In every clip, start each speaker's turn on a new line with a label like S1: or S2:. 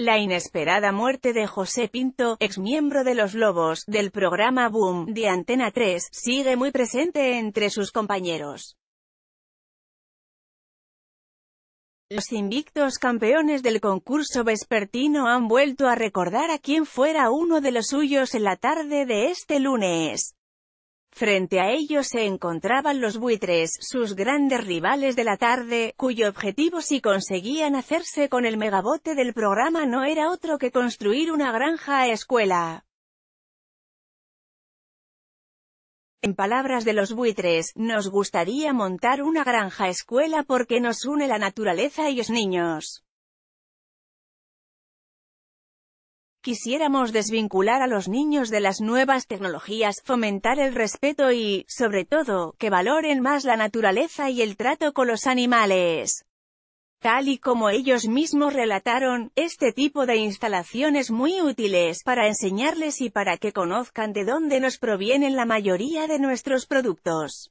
S1: La inesperada muerte de José Pinto, ex miembro de Los Lobos, del programa Boom, de Antena 3, sigue muy presente entre sus compañeros. Los invictos campeones del concurso vespertino han vuelto a recordar a quien fuera uno de los suyos en la tarde de este lunes. Frente a ellos se encontraban los buitres, sus grandes rivales de la tarde, cuyo objetivo si conseguían hacerse con el megabote del programa no era otro que construir una granja a escuela. En palabras de los buitres, nos gustaría montar una granja escuela porque nos une la naturaleza y los niños. Quisiéramos desvincular a los niños de las nuevas tecnologías, fomentar el respeto y, sobre todo, que valoren más la naturaleza y el trato con los animales. Tal y como ellos mismos relataron, este tipo de instalaciones muy útiles para enseñarles y para que conozcan de dónde nos provienen la mayoría de nuestros productos.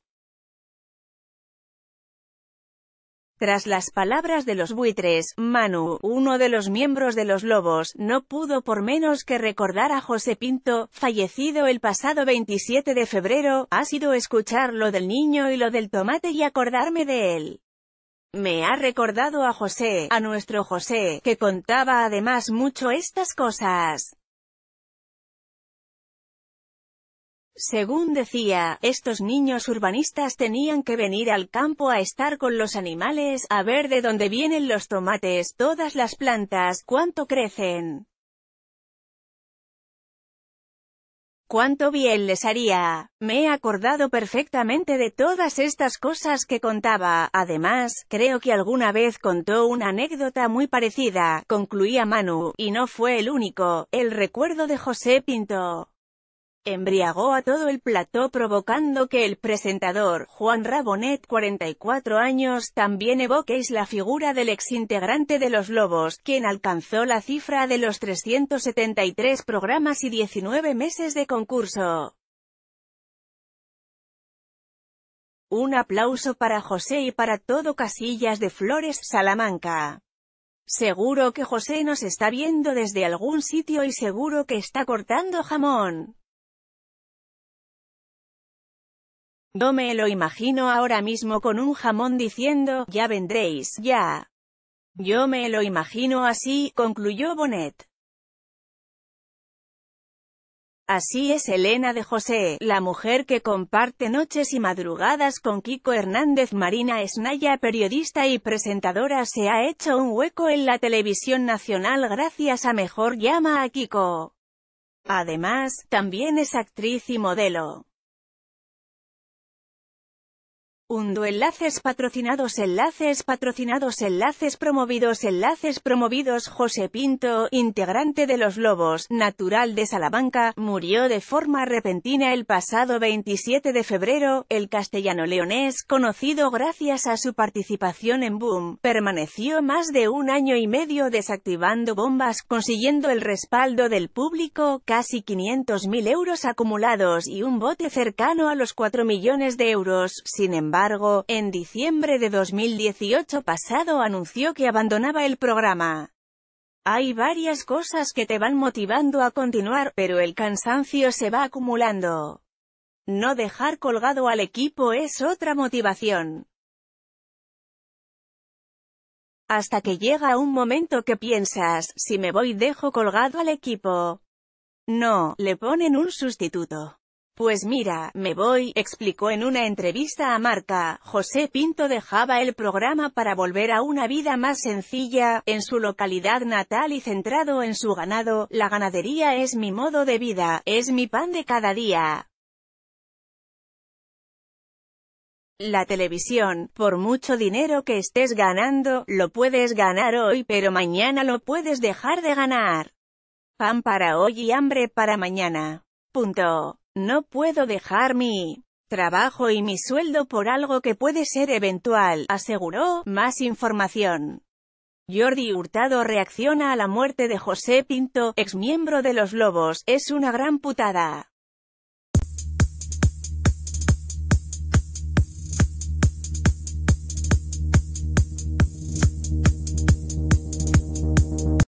S1: Tras las palabras de los buitres, Manu, uno de los miembros de los Lobos, no pudo por menos que recordar a José Pinto, fallecido el pasado 27 de febrero, ha sido escuchar lo del niño y lo del tomate y acordarme de él. Me ha recordado a José, a nuestro José, que contaba además mucho estas cosas. Según decía, estos niños urbanistas tenían que venir al campo a estar con los animales, a ver de dónde vienen los tomates, todas las plantas, cuánto crecen. Cuánto bien les haría. Me he acordado perfectamente de todas estas cosas que contaba. Además, creo que alguna vez contó una anécdota muy parecida, concluía Manu, y no fue el único, el recuerdo de José Pinto embriagó a todo el plató provocando que el presentador, Juan Rabonet, 44 años, también evoquéis la figura del exintegrante de Los Lobos, quien alcanzó la cifra de los 373 programas y 19 meses de concurso. Un aplauso para José y para todo Casillas de Flores, Salamanca. Seguro que José nos está viendo desde algún sitio y seguro que está cortando jamón. Yo me lo imagino ahora mismo con un jamón diciendo, ya vendréis, ya. Yo me lo imagino así, concluyó Bonet. Así es Elena de José, la mujer que comparte noches y madrugadas con Kiko Hernández Marina Esnaya, periodista y presentadora se ha hecho un hueco en la televisión nacional gracias a Mejor Llama a Kiko. Además, también es actriz y modelo. Undo enlaces patrocinados enlaces patrocinados enlaces promovidos enlaces promovidos José Pinto, integrante de Los Lobos, natural de Salamanca, murió de forma repentina el pasado 27 de febrero, el castellano leonés, conocido gracias a su participación en Boom, permaneció más de un año y medio desactivando bombas, consiguiendo el respaldo del público, casi 500.000 euros acumulados y un bote cercano a los 4 millones de euros, sin embargo en diciembre de 2018 pasado anunció que abandonaba el programa. Hay varias cosas que te van motivando a continuar, pero el cansancio se va acumulando. No dejar colgado al equipo es otra motivación. Hasta que llega un momento que piensas, si me voy dejo colgado al equipo. No, le ponen un sustituto. Pues mira, me voy, explicó en una entrevista a Marca, José Pinto dejaba el programa para volver a una vida más sencilla, en su localidad natal y centrado en su ganado, la ganadería es mi modo de vida, es mi pan de cada día. La televisión, por mucho dinero que estés ganando, lo puedes ganar hoy pero mañana lo puedes dejar de ganar. Pan para hoy y hambre para mañana. Punto. No puedo dejar mi trabajo y mi sueldo por algo que puede ser eventual, aseguró. Más información. Jordi Hurtado reacciona a la muerte de José Pinto, ex miembro de Los Lobos, es una gran putada.